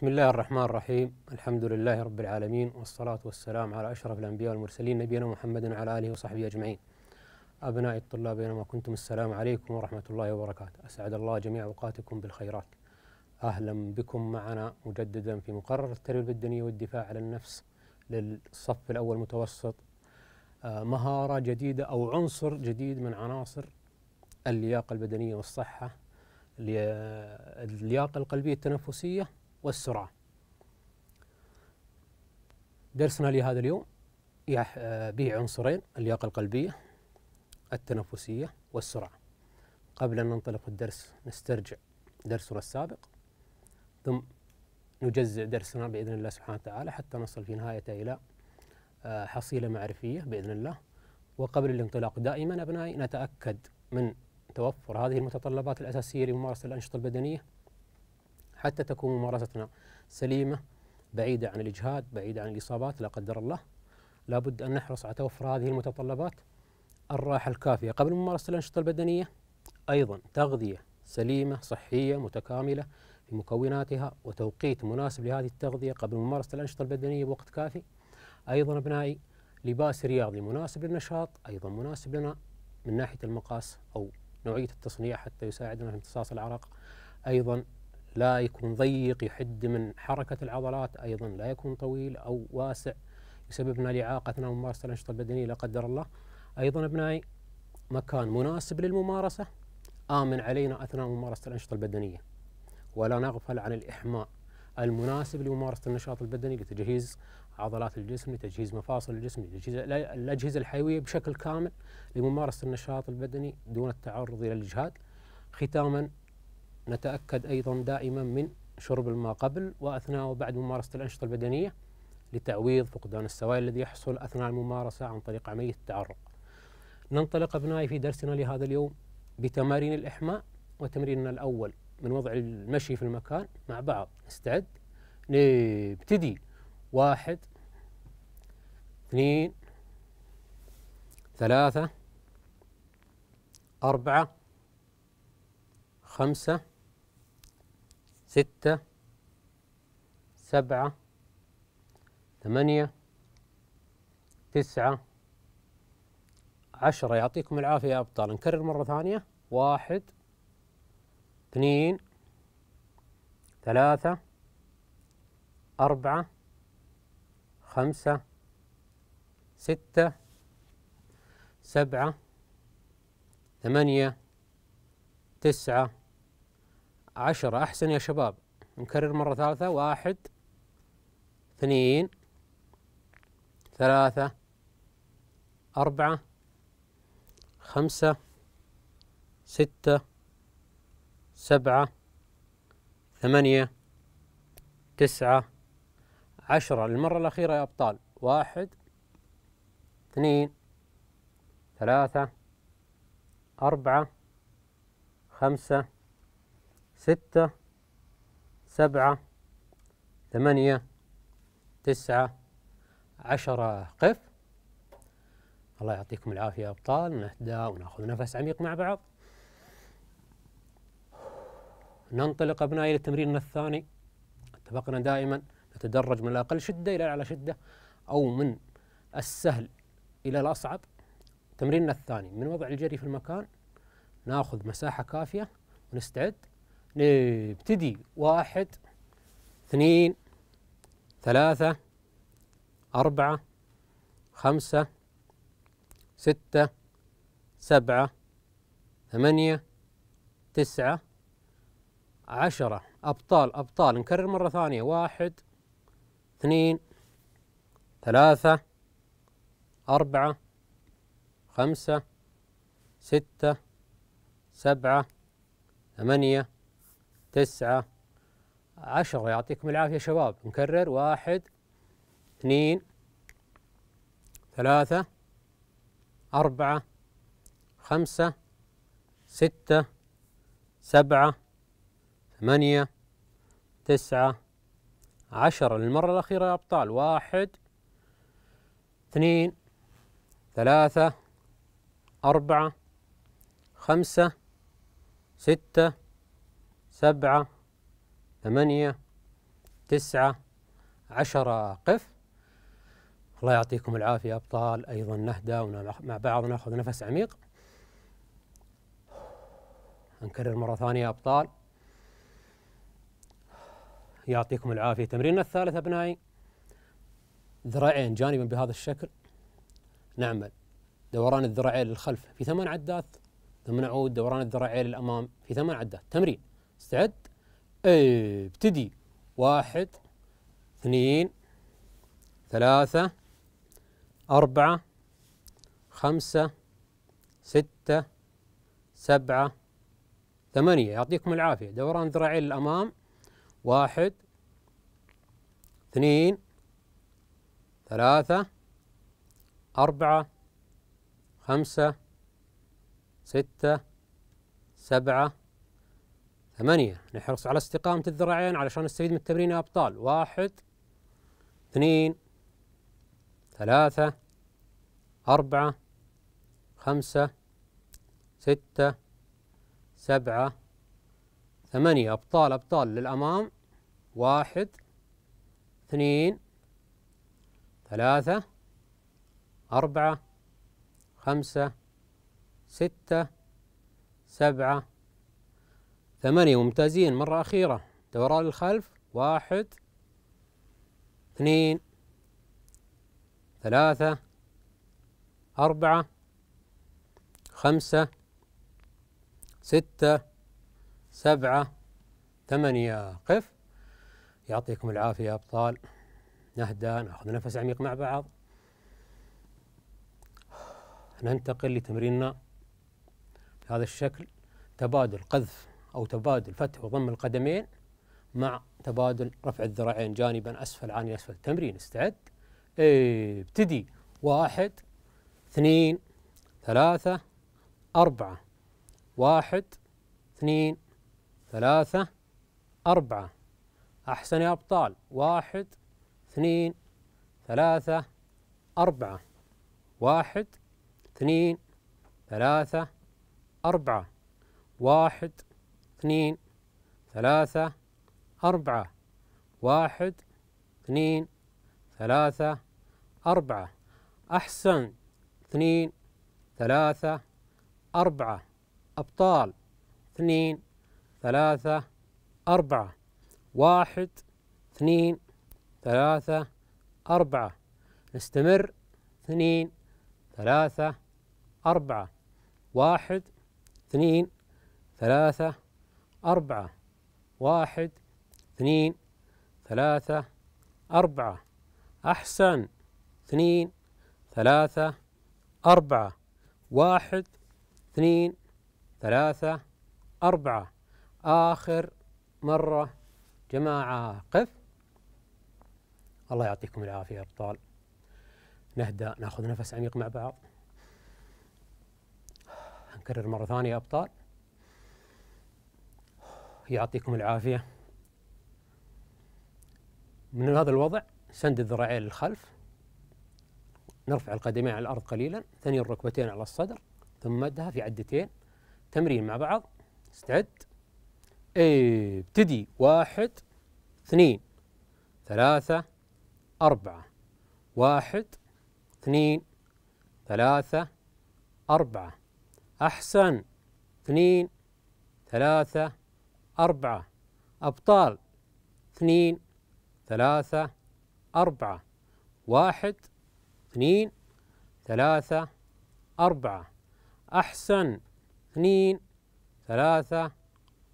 بسم الله الرحمن الرحيم الحمد لله رب العالمين والصلاة والسلام على أشرف الأنبياء والمرسلين نبينا محمد وعلى آله وصحبه أجمعين أبنائي الطلاب بينما كنتم السلام عليكم ورحمة الله وبركاته أسعد الله جميع أوقاتكم بالخيرات أهلا بكم معنا مجددا في مقرر التربية البدنية والدفاع عن النفس للصف الأول متوسط مهارة جديدة أو عنصر جديد من عناصر اللياقة البدنية والصحة اللياقة القلبية التنفسية والسرعة درسنا لهذا اليوم به عنصرين اللياقة القلبية التنفسية والسرعة قبل أن ننطلق الدرس نسترجع درسنا السابق ثم نجزئ درسنا بإذن الله سبحانه وتعالى حتى نصل في نهايته إلى آه، حصيلة معرفية بإذن الله وقبل الانطلاق دائما أبنائي نتأكد من توفر هذه المتطلبات الأساسية لممارسة الأنشطة البدنية حتى تكون ممارستنا سليمة بعيدة عن الإجهاد بعيدة عن الإصابات لا قدر الله لابد أن نحرص على توفر هذه المتطلبات الراحة الكافية قبل ممارسة الأنشطة البدنية أيضا تغذية سليمة صحية متكاملة في مكوناتها وتوقيت مناسب لهذه التغذية قبل ممارسة الأنشطة البدنية بوقت كافي أيضا أبنائي لباس رياضي مناسب للنشاط أيضا مناسب لنا من ناحية المقاس أو نوعية التصنيع حتى يساعدنا في امتصاص العرق أيضا لا يكون ضيق يحد من حركة العضلات أيضا لا يكون طويل أو واسع يسبب لنا الإعاقة أثناء ممارسة الأنشطة البدنية لا قدر الله أيضا أبنائي مكان مناسب للممارسة آمن علينا أثناء ممارسة الأنشطة البدنية ولا نغفل عن الإحماء المناسب لممارسة النشاط البدني لتجهيز عضلات الجسم لتجهيز مفاصل الجسم لتجهيز الأجهزة الحيوية بشكل كامل لممارسة النشاط البدني دون التعرض إلى الإجهاد ختاما نتأكد أيضا دائما من شرب الماء قبل وأثناء وبعد ممارسة الأنشطة البدنية لتعويض فقدان السوائل الذي يحصل أثناء الممارسة عن طريق عملية التعرق ننطلق أبنائي في درسنا لهذا اليوم بتمارين الإحماء وتمريننا الأول من وضع المشي في المكان مع بعض نستعد نبتدي واحد اثنين ثلاثة أربعة خمسة ستة سبعة ثمانية تسعة عشرة يعطيكم العافية يا أبطال نكرر مرة ثانية واحد اثنين ثلاثة أربعة خمسة ستة سبعة ثمانية تسعة عشرة أحسن يا شباب نكرر مرة ثالثة واحد اثنين ثلاثة أربعة خمسة ستة سبعة ثمانية تسعة عشرة للمرة الأخيرة يا أبطال واحد اثنين ثلاثة أربعة خمسة ستة سبعة ثمانية تسعة عشرة قف الله يعطيكم العافية يا أبطال نهدى وناخذ نفس عميق مع بعض ننطلق أبنائي لتمريننا الثاني اتفقنا دائما نتدرج من الأقل شدة إلى الأعلى شدة أو من السهل إلى الأصعب تمريننا الثاني من وضع الجري في المكان ناخذ مساحة كافية ونستعد نبتدي واحد اثنين ثلاثة أربعة خمسة ستة سبعة ثمانية تسعة عشرة أبطال أبطال نكرر مرة ثانية واحد اثنين ثلاثة أربعة خمسة ستة سبعة ثمانية تسعة عشرة يعطيكم العافية شباب نكرر واحد اثنين ثلاثة أربعة خمسة ستة سبعة ثمانية تسعة عشرة للمرة الأخيرة يا أبطال واحد اثنين ثلاثة أربعة خمسة ستة سبعة ثمانية تسعة عشرة قف الله يعطيكم العافية أبطال أيضا نهدى مع بعض ناخذ نفس عميق نكرر مرة ثانية أبطال يعطيكم العافية تمريننا الثالث أبنائي ذراعين جانبا بهذا الشكل نعمل دوران الذراعين للخلف في ثمان عدات ثم نعود دوران الذراعين للأمام في ثمان عدات تمرين استعد إيه، ابتدي واحد اثنين ثلاثة أربعة خمسة ستة سبعة ثمانية يعطيكم العافية دوران ذراعين للأمام واحد اثنين ثلاثة أربعة خمسة ستة سبعة ثمانية نحرص على استقامة الذراعين علشان نستفيد من التمرين يا أبطال واحد اثنين ثلاثة أربعة خمسة ستة سبعة ثمانية أبطال أبطال للأمام واحد اثنين ثلاثة أربعة خمسة ستة سبعة ثمانية ممتازين مرة أخيرة دوران الخلف واحد اثنين ثلاثة أربعة خمسة ستة سبعة ثمانية قف يعطيكم العافية يا أبطال نهدى ناخذ نفس عميق مع بعض ننتقل لتمريننا بهذا الشكل تبادل قذف أو تبادل فتح وضم القدمين مع تبادل رفع الذراعين جانبا أسفل عن أسفل تمرين استعد إيه، ابتدي واحد اثنين ثلاثة أربعة واحد اثنين ثلاثة أربعة أحسن يا أبطال واحد اثنين ثلاثة أربعة واحد اثنين ثلاثة أربعة واحد اثنين ثلاثة أربعة واحد اثنين ثلاثة أربعة أحسن اثنين ثلاثة أربعة أبطال اثنين ثلاثة أربعة واحد اثنين ثلاثة أربعة نستمر اثنين ثلاثة أربعة واحد اثنين ثلاثة أربعة واحد اثنين ثلاثة أربعة أحسن اثنين ثلاثة أربعة واحد اثنين ثلاثة أربعة آخر مرة جماعة قف الله يعطيكم العافية يا أبطال نهدأ ناخذ نفس عميق مع بعض نكرر مرة ثانية يا أبطال يعطيكم العافية من هذا الوضع سند الذراعين للخلف نرفع القدمين على الأرض قليلا ثني الركبتين على الصدر ثم مدها في عدتين تمرين مع بعض استعد ابتدي واحد اثنين ثلاثة أربعة واحد اثنين ثلاثة أربعة أحسن اثنين ثلاثة أربعة أبطال اثنين ثلاثة أربعة واحد اثنين ثلاثة أربعة أحسن اثنين ثلاثة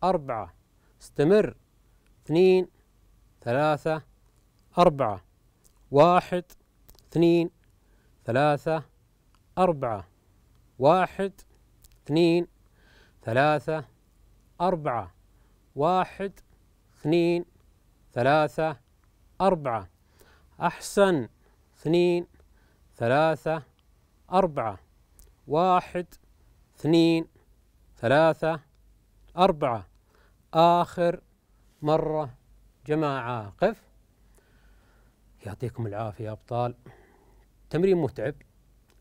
أربعة استمر اثنين ثلاثة أربعة واحد اثنين ثلاثة أربعة واحد اثنين ثلاثة أربعة واحد اثنين ثلاثة أربعة أحسن اثنين ثلاثة أربعة واحد اثنين ثلاثة أربعة آخر مرة جماعة قف يعطيكم العافية يا أبطال تمرين متعب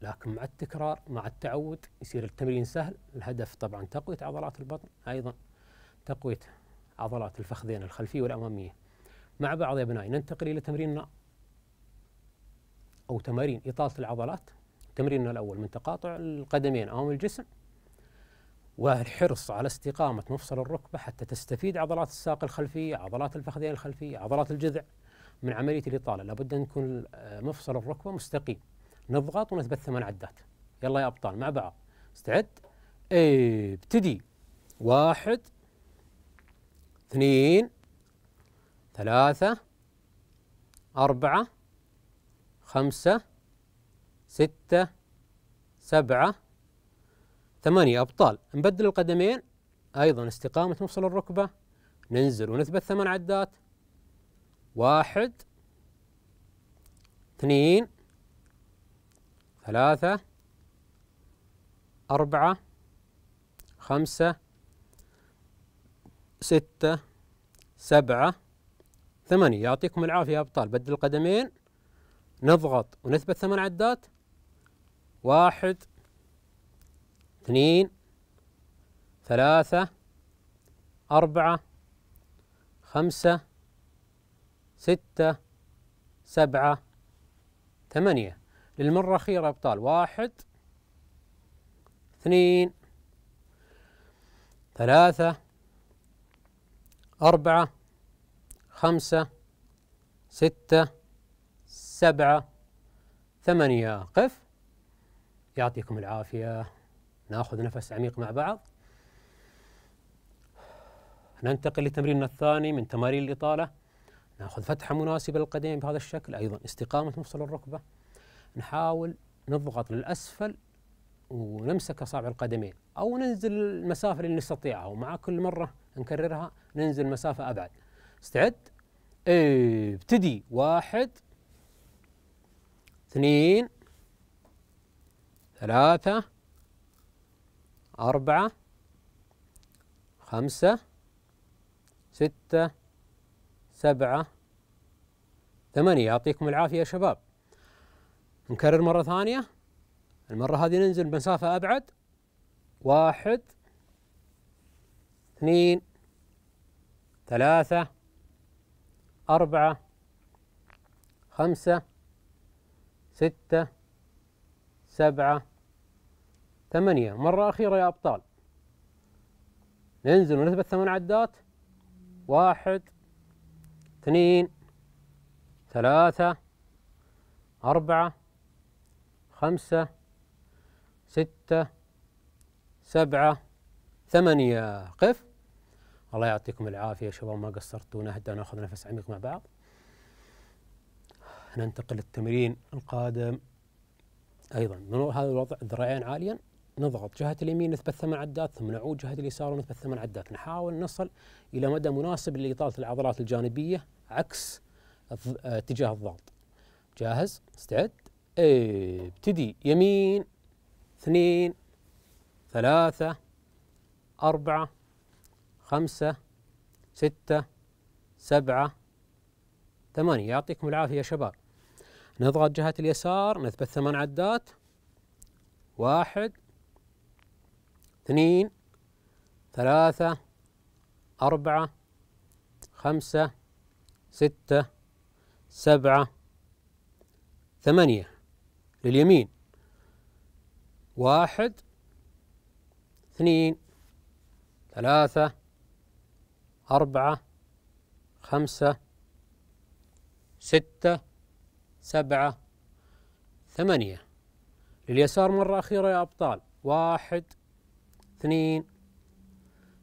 لكن مع التكرار مع التعود يصير التمرين سهل الهدف طبعا تقوية عضلات البطن أيضا تقويتها عضلات الفخذين الخلفية والأمامية مع بعض يا أبنائي ننتقل إلى تمريننا أو تمارين إطالة العضلات تمريننا الأول من تقاطع القدمين أمام الجسم والحرص على استقامة مفصل الركبة حتى تستفيد عضلات الساق الخلفية عضلات الفخذين الخلفية عضلات الجذع من عملية الإطالة لابد أن يكون مفصل الركبة مستقيم نضغط ونثبت ثمان عدات يلا يا أبطال مع بعض استعد ابتدي واحد اثنين ثلاثة أربعة خمسة ستة سبعة ثمانية أبطال نبدل القدمين أيضا استقامة مفصل الركبة ننزل ونثبت ثمان عدات واحد اثنين ثلاثة أربعة خمسة ستة سبعة ثمانية يعطيكم العافية يا أبطال بدل القدمين نضغط ونثبت ثمان عدات واحد اثنين ثلاثة أربعة خمسة ستة سبعة ثمانية للمرة الأخيرة أبطال واحد اثنين ثلاثة أربعة خمسة ستة سبعة ثمانية قف يعطيكم العافية ناخذ نفس عميق مع بعض ننتقل لتمريننا الثاني من تمارين الإطالة ناخذ فتحة مناسبة للقدمين بهذا الشكل أيضا استقامة مفصل الركبة نحاول نضغط للأسفل ونمسك أصابع القدمين أو ننزل المسافة اللي نستطيعها ومع كل مرة نكررها ننزل مسافة أبعد استعد إيه، ابتدي واحد اثنين ثلاثة أربعة خمسة ستة سبعة ثمانية يعطيكم العافية يا شباب نكرر مرة ثانية المرة هذه ننزل مسافة أبعد واحد اثنين ثلاثة أربعة خمسة ستة سبعة ثمانية مرة أخيرة يا أبطال ننزل ونثبت ثمان عدات واحد اثنين ثلاثة أربعة خمسة ستة سبعة ثمانية قف الله يعطيكم العافية شباب ما قصرتوا نهدى ناخذ نفس عميق مع بعض ننتقل للتمرين القادم أيضا من هذا الوضع الذراعين عاليا نضغط جهة اليمين نثبت ثمان عدات ثم نعود جهة اليسار ونثبت ثمان عدات نحاول نصل إلى مدى مناسب لإطالة العضلات الجانبية عكس اتجاه الضغط جاهز استعد ابتدي يمين اثنين ثلاثة أربعة خمسة ستة سبعة ثمانية يعطيكم العافية يا شباب نضغط جهة اليسار نثبت ثمان عدات واحد اثنين ثلاثة أربعة خمسة ستة سبعة ثمانية لليمين واحد اثنين ثلاثة أربعة خمسة ستة سبعة ثمانية لليسار مرة أخيرة يا أبطال واحد اثنين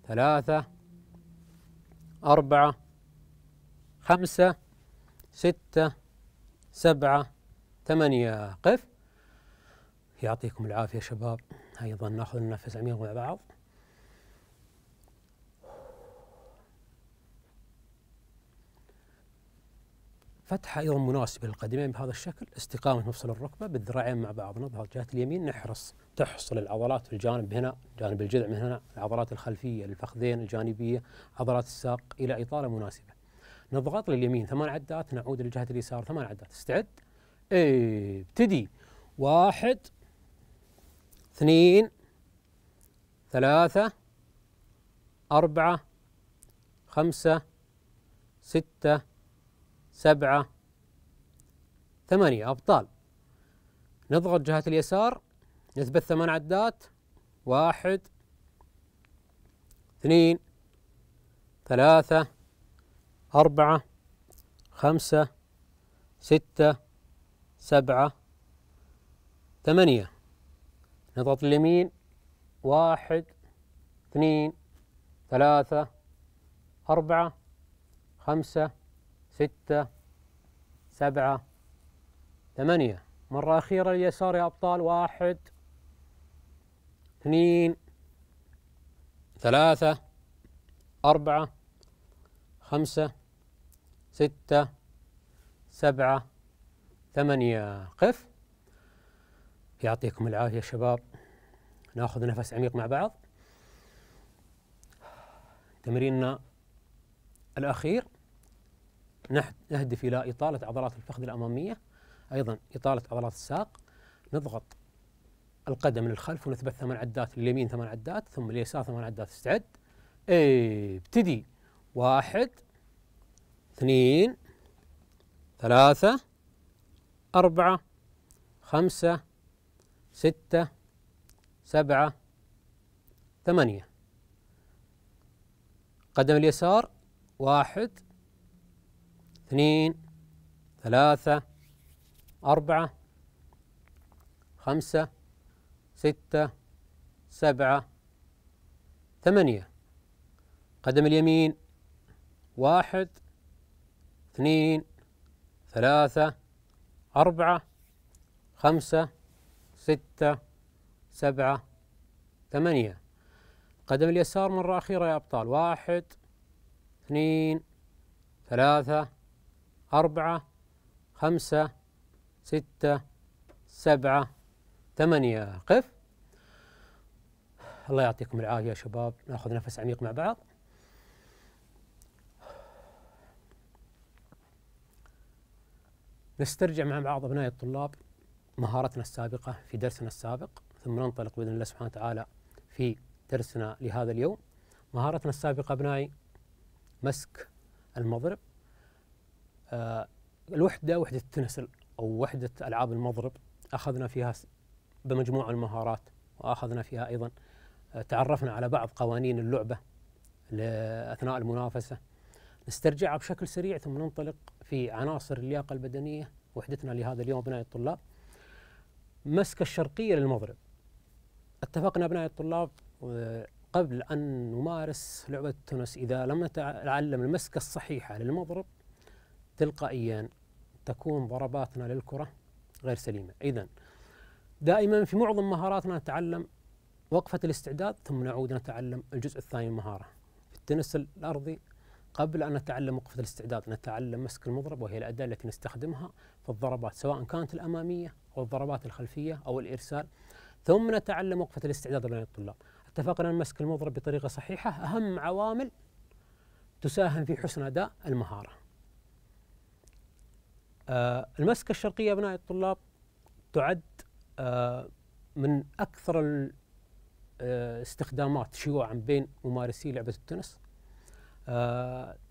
ثلاثة أربعة خمسة ستة سبعة ثمانية قف يعطيكم العافية شباب أيضا ناخذ النفس عميق مع بعض فتحة أيضا مناسبة للقدمين بهذا الشكل استقامة مفصل الركبة بالذراعين مع بعض نظهر جهة اليمين نحرص تحصل العضلات في الجانب هنا جانب الجذع من هنا العضلات الخلفية للفخذين الجانبية عضلات الساق إلى إطالة مناسبة نضغط لليمين ثمان عدات نعود لجهة اليسار ثمان عدات استعد ابتدي واحد اثنين ثلاثة أربعة خمسة ستة سبعة ثمانية أبطال نضغط جهة اليسار نثبت ثمان عدات واحد اثنين ثلاثة أربعة خمسة ستة سبعة ثمانية نضغط اليمين واحد اثنين ثلاثة أربعة خمسة ستة سبعة ثمانية مرة أخيرة اليسار يا أبطال واحد اثنين ثلاثة أربعة خمسة ستة سبعة ثمانية قف يعطيكم العافية شباب ناخذ نفس عميق مع بعض تمريننا الأخير نهدف إلى إطالة عضلات الفخذ الأمامية أيضا إطالة عضلات الساق نضغط القدم للخلف ونثبت ثمان عدات لليمين ثمان عدات ثم اليسار ثمان عدات استعد ابتدي واحد اثنين ثلاثة أربعة خمسة ستة سبعة ثمانية قدم اليسار واحد اثنين ثلاثة أربعة خمسة ستة سبعة ثمانية قدم اليمين واحد اثنين ثلاثة أربعة خمسة ستة سبعة ثمانية قدم اليسار مرة أخيرة يا أبطال واحد اثنين ثلاثة أربعة خمسة ستة سبعة ثمانية قف الله يعطيكم العافية يا شباب ناخذ نفس عميق مع بعض نسترجع مع بعض أبنائي الطلاب مهارتنا السابقة في درسنا السابق ثم ننطلق بإذن الله سبحانه وتعالى في درسنا لهذا اليوم مهارتنا السابقة أبنائي مسك المضرب آه، الوحده وحده التنس او وحده العاب المضرب اخذنا فيها بمجموع المهارات واخذنا فيها ايضا آه، تعرفنا على بعض قوانين اللعبه اثناء المنافسه نسترجعها بشكل سريع ثم ننطلق في عناصر اللياقه البدنيه وحدتنا لهذا اليوم ابناء الطلاب مسك الشرقيه للمضرب اتفقنا ابناء الطلاب آه، قبل ان نمارس لعبه التنس اذا لم نتعلم المسكه الصحيحه للمضرب تلقائيا تكون ضرباتنا للكرة غير سليمة إذا دائما في معظم مهاراتنا نتعلم وقفة الاستعداد ثم نعود نتعلم الجزء الثاني من المهارة في التنس الأرضي قبل أن نتعلم وقفة الاستعداد نتعلم مسك المضرب وهي الأداة التي نستخدمها في الضربات سواء كانت الأمامية أو الضربات الخلفية أو الإرسال ثم نتعلم وقفة الاستعداد لدى الطلاب اتفقنا أن مسك المضرب بطريقة صحيحة أهم عوامل تساهم في حسن أداء المهارة آه، المسكة الشرقية أبناء الطلاب تعد آه، من أكثر الاستخدامات آه، شيوعا بين ممارسي لعبة التنس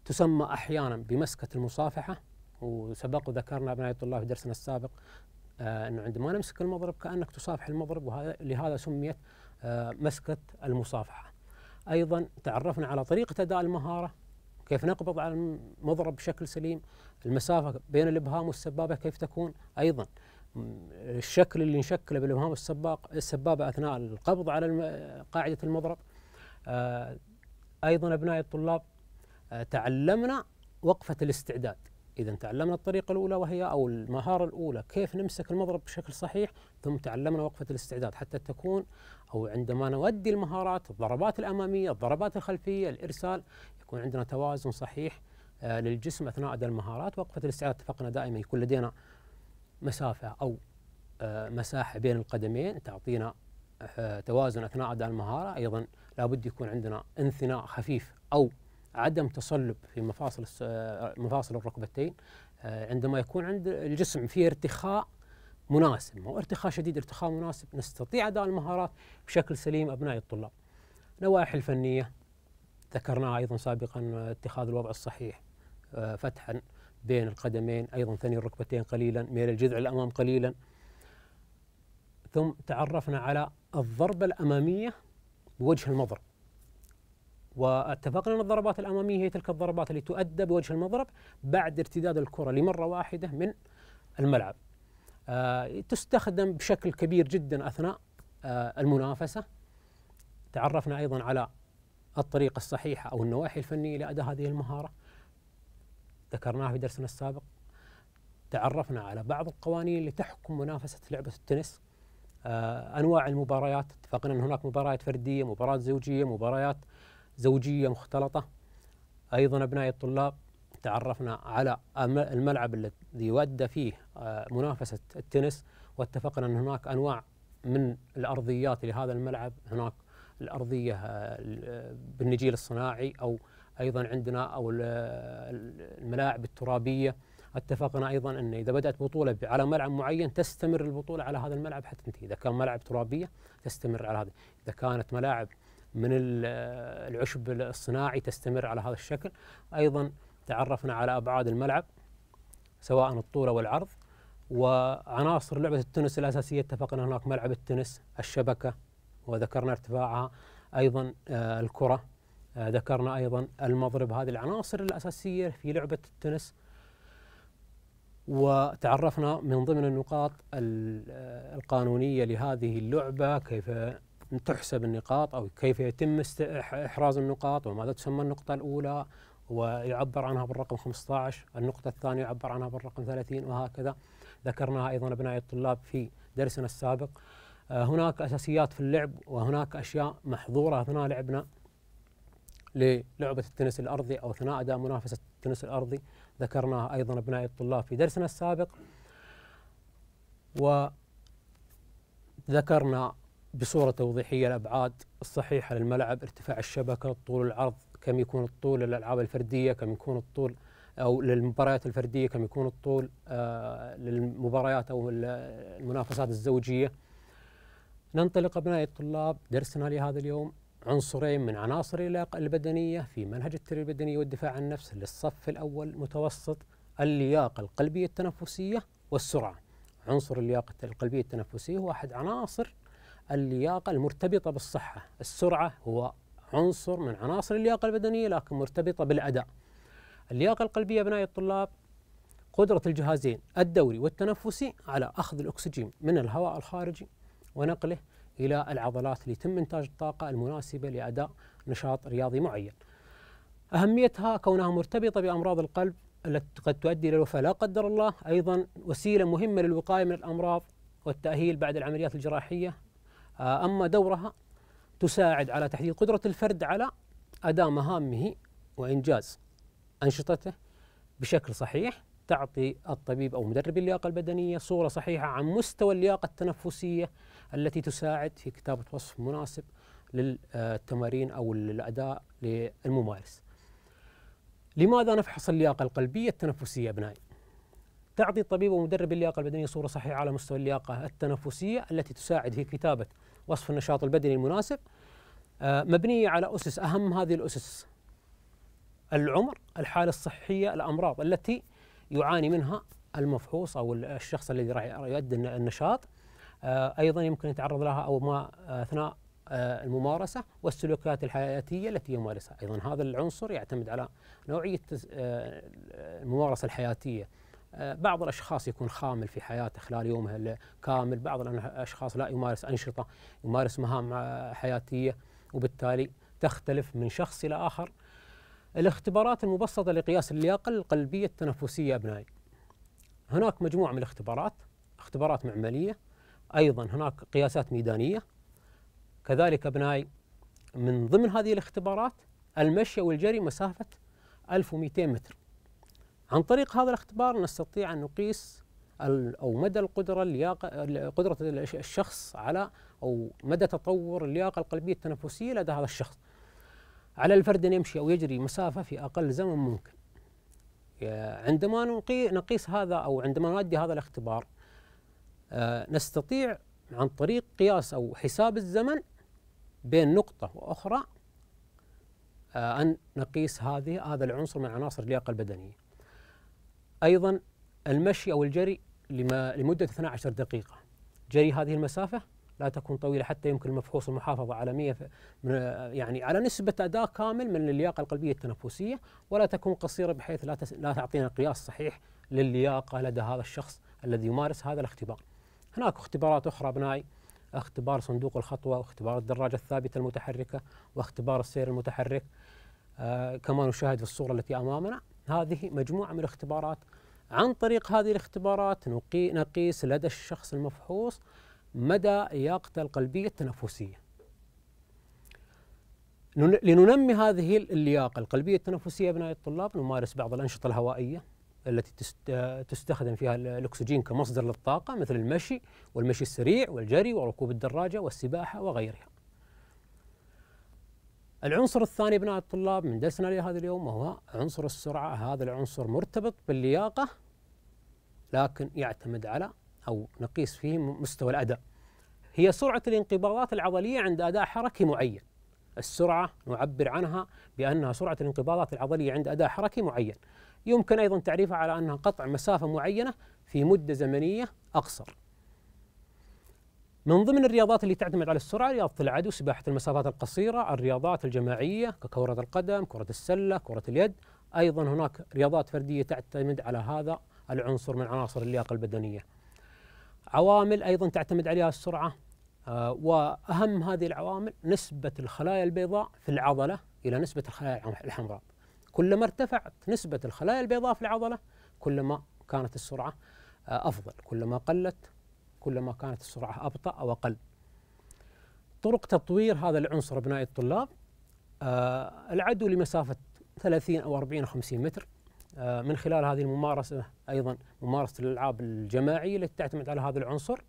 تسمى أحيانا بمسكة المصافحة وسبق وذكرنا أبناء الطلاب في درسنا السابق أنه عندما نمسك المضرب كأنك تصافح المضرب ولهذا سميت مسكة المصافحة أيضا تعرفنا على طريقة أداء المهارة كيف نقبض على المضرب بشكل سليم المسافة بين الإبهام والسبابة كيف تكون أيضا الشكل اللي نشكله بالإبهام والسباق السبابة أثناء القبض على قاعدة المضرب آه، أيضا أبنائي الطلاب آه، تعلمنا وقفة الاستعداد إذا تعلمنا الطريقة الأولى وهي أو المهارة الأولى كيف نمسك المضرب بشكل صحيح ثم تعلمنا وقفة الاستعداد حتى تكون أو عندما نؤدي المهارات الضربات الأمامية الضربات الخلفية الإرسال يكون عندنا توازن صحيح آه، للجسم أثناء أداء المهارات وقفة الاستعداد اتفقنا دائما يكون لدينا مسافة أو آه، مساحة بين القدمين تعطينا آه، توازن أثناء أداء المهارة أيضا لابد يكون عندنا انثناء خفيف أو عدم تصلب في مفاصل آه، مفاصل الركبتين آه، عندما يكون عند الجسم في ارتخاء مناسب مو ارتخاء شديد ارتخاء مناسب نستطيع اداء المهارات بشكل سليم ابناء الطلاب نواحي الفنيه ذكرناها ايضا سابقا آه، اتخاذ الوضع الصحيح فتحا بين القدمين ايضا ثني الركبتين قليلا ميل الجذع الامام قليلا ثم تعرفنا على الضربه الاماميه بوجه المضرب واتفقنا ان الضربات الاماميه هي تلك الضربات اللي تؤدى بوجه المضرب بعد ارتداد الكره لمره واحده من الملعب. آه، تستخدم بشكل كبير جدا اثناء آه، المنافسه. تعرفنا ايضا على الطريقه الصحيحه او النواحي الفنيه لاداء هذه المهاره. ذكرناها في درسنا السابق. تعرفنا على بعض القوانين اللي تحكم منافسه لعبه التنس. آه، انواع المباريات، اتفقنا ان هناك مباريات فرديه، مباريات زوجيه، مباريات زوجيه مختلطه ايضا ابناء الطلاب تعرفنا على الملعب الذي يؤدى فيه آه، منافسه التنس واتفقنا ان هناك انواع من الارضيات لهذا الملعب هناك الارضيه آه، آه، بالنجيل الصناعي او ايضا عندنا او الملاعب الترابيه اتفقنا ايضا ان اذا بدات بطوله على ملعب معين تستمر البطوله على هذا الملعب حتى تنتهي، اذا كان ملعب ترابيه تستمر على هذا، اذا كانت ملاعب من العشب الصناعي تستمر على هذا الشكل أيضا تعرفنا على أبعاد الملعب سواء الطول أو العرض وعناصر لعبة التنس الأساسية اتفقنا هناك ملعب التنس الشبكة وذكرنا ارتفاعها أيضا آه، الكرة آه، ذكرنا أيضا المضرب هذه العناصر الأساسية في لعبة التنس وتعرفنا من ضمن النقاط آه، القانونية لهذه اللعبة كيف أن تحسب النقاط أو كيف يتم إحراز النقاط وماذا تسمى النقطة الأولى ويعبر عنها بالرقم 15 النقطة الثانية يعبر عنها بالرقم 30 وهكذا ذكرناها أيضا أبناء الطلاب في درسنا السابق آه، هناك أساسيات في اللعب وهناك أشياء محظورة أثناء لعبنا للعبة التنس الأرضي أو أثناء أداء منافسة التنس الأرضي ذكرناها أيضا أبناء الطلاب في درسنا السابق وذكرنا بصورة توضيحية الأبعاد الصحيحة للملعب ارتفاع الشبكة طول العرض كم يكون الطول للألعاب الفردية كم يكون الطول أو للمباريات الفردية كم يكون الطول آه للمباريات أو المنافسات الزوجية ننطلق أبنائي الطلاب درسنا لهذا اليوم عنصرين من عناصر اللياقة البدنية في منهج التربية البدنية والدفاع عن النفس للصف الأول متوسط اللياقة القلبية التنفسية والسرعة عنصر اللياقة القلبية التنفسية هو أحد عناصر اللياقة المرتبطة بالصحة السرعة هو عنصر من عناصر اللياقة البدنية لكن مرتبطة بالأداء اللياقة القلبية أبنائي الطلاب قدرة الجهازين الدوري والتنفسي على أخذ الأكسجين من الهواء الخارجي ونقله إلى العضلات ليتم إنتاج الطاقة المناسبة لأداء نشاط رياضي معين أهميتها كونها مرتبطة بأمراض القلب التي قد تؤدي إلى الوفاة لا قدر الله أيضا وسيلة مهمة للوقاية من الأمراض والتأهيل بعد العمليات الجراحية أما دورها تساعد على تحديد قدرة الفرد على أداء مهامه وإنجاز أنشطته بشكل صحيح تعطي الطبيب أو مدرب اللياقة البدنية صورة صحيحة عن مستوى اللياقة التنفسية التي تساعد في كتابة وصف مناسب للتمارين أو الأداء للممارس لماذا نفحص اللياقة القلبية التنفسية أبنائي؟ تعطي الطبيب ومدرب اللياقة البدنية صورة صحيحة على مستوى اللياقة التنفسية التي تساعد في كتابة وصف النشاط البدني المناسب آه، مبنية على أسس أهم هذه الأسس العمر الحالة الصحية الأمراض التي يعاني منها المفحوص أو الشخص الذي راح يؤدي النشاط آه، أيضا يمكن يتعرض لها أو ما آه، أثناء الممارسة والسلوكات الحياتية التي يمارسها أيضا هذا العنصر يعتمد على نوعية الممارسة الحياتية آه، بعض الاشخاص يكون خامل في حياته خلال يومه الكامل، بعض الاشخاص لا يمارس انشطه، يمارس مهام آه، حياتيه وبالتالي تختلف من شخص الى اخر. الاختبارات المبسطه لقياس اللياقه القلبيه التنفسيه ابنائي. هناك مجموعه من الاختبارات، اختبارات معمليه، ايضا هناك قياسات ميدانيه. كذلك ابنائي من ضمن هذه الاختبارات المشي والجري مسافه 1200 متر. عن طريق هذا الاختبار نستطيع أن نقيس أو مدى القدرة اللياقة قدرة الشخص على أو مدى تطور اللياقة القلبية التنفسية لدى هذا الشخص على الفرد أن يمشي أو يجري مسافة في أقل زمن ممكن عندما نقيس هذا أو عندما نؤدي هذا الاختبار آه، نستطيع عن طريق قياس أو حساب الزمن بين نقطة وأخرى آه، أن نقيس هذه هذا العنصر من عناصر اللياقة البدنية أيضا المشي أو الجري لما لمدة 12 دقيقة جري هذه المسافة لا تكون طويلة حتى يمكن المفحوص المحافظة على 100% يعني على نسبة أداء كامل من اللياقة القلبية التنفسية ولا تكون قصيرة بحيث لا لا تعطينا قياس صحيح للياقة لدى هذا الشخص الذي يمارس هذا الاختبار. هناك اختبارات أخرى أبنائي اختبار صندوق الخطوة واختبار الدراجة الثابتة المتحركة واختبار السير المتحرك آه كما نشاهد في الصورة التي أمامنا هذه مجموعة من الاختبارات عن طريق هذه الاختبارات نقيس لدى الشخص المفحوص مدى لياقته القلبية التنفسية لننمي هذه اللياقة القلبية التنفسية أبناء الطلاب نمارس بعض الأنشطة الهوائية التي تستخدم فيها الأكسجين كمصدر للطاقة مثل المشي والمشي السريع والجري وركوب الدراجة والسباحة وغيرها العنصر الثاني ابناء الطلاب من درسنا لهذا اليوم وهو عنصر السرعة هذا العنصر مرتبط باللياقة لكن يعتمد على أو نقيس فيه مستوى الأداء هي سرعة الانقباضات العضلية عند أداء حركي معين السرعة نعبر عنها بأنها سرعة الانقباضات العضلية عند أداء حركي معين يمكن أيضا تعريفها على أنها قطع مسافة معينة في مدة زمنية أقصر من ضمن الرياضات اللي تعتمد على السرعة رياضة العدو سباحة المسافات القصيرة الرياضات الجماعية ككرة القدم كرة السلة كرة اليد أيضا هناك رياضات فردية تعتمد على هذا العنصر من عناصر اللياقة البدنية عوامل أيضا تعتمد عليها السرعة آه وأهم هذه العوامل نسبة الخلايا البيضاء في العضلة إلى نسبة الخلايا الحمراء كلما ارتفعت نسبة الخلايا البيضاء في العضلة كلما كانت السرعة آه أفضل كلما قلت كلما كانت السرعة أبطأ أو أقل طرق تطوير هذا العنصر أبناء الطلاب آه العدو لمسافة 30 أو 40 أو 50 متر آه من خلال هذه الممارسة أيضا ممارسة الألعاب الجماعية التي تعتمد على هذا العنصر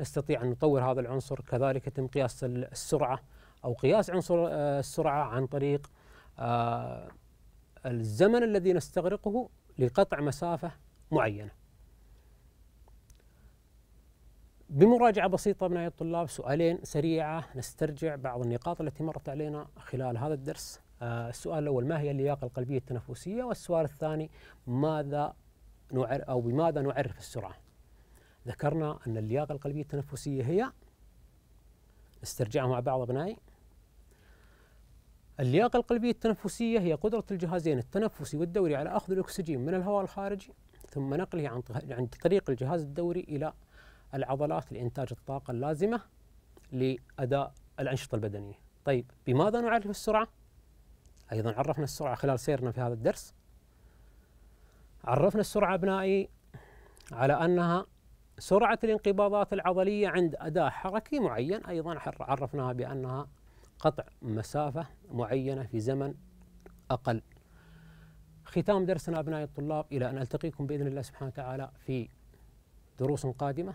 نستطيع أن نطور هذا العنصر كذلك يتم قياس السرعة أو قياس عنصر آه السرعة عن طريق آه، الزمن الذي نستغرقه لقطع مسافة معينة بمراجعة بسيطة من أي الطلاب سؤالين سريعة نسترجع بعض النقاط التي مرت علينا خلال هذا الدرس آه، السؤال الأول ما هي اللياقة القلبية التنفسية والسؤال الثاني ماذا نعرف أو بماذا نعرف السرعة ذكرنا أن اللياقة القلبية التنفسية هي استرجعها مع بعض أبنائي اللياقة القلبية التنفسية هي قدرة الجهازين التنفسي والدوري على أخذ الأكسجين من الهواء الخارجي ثم نقله عن طريق الجهاز الدوري إلى العضلات لإنتاج الطاقة اللازمة لأداء الأنشطة البدنية طيب بماذا نعرف السرعة؟ أيضا عرفنا السرعة خلال سيرنا في هذا الدرس عرفنا السرعة أبنائي على أنها سرعة الانقباضات العضلية عند أداء حركي معين أيضا عرفناها بأنها قطع مسافة معينة في زمن أقل ختام درسنا أبنائي الطلاب إلى أن ألتقيكم بإذن الله سبحانه وتعالى في دروس قادمة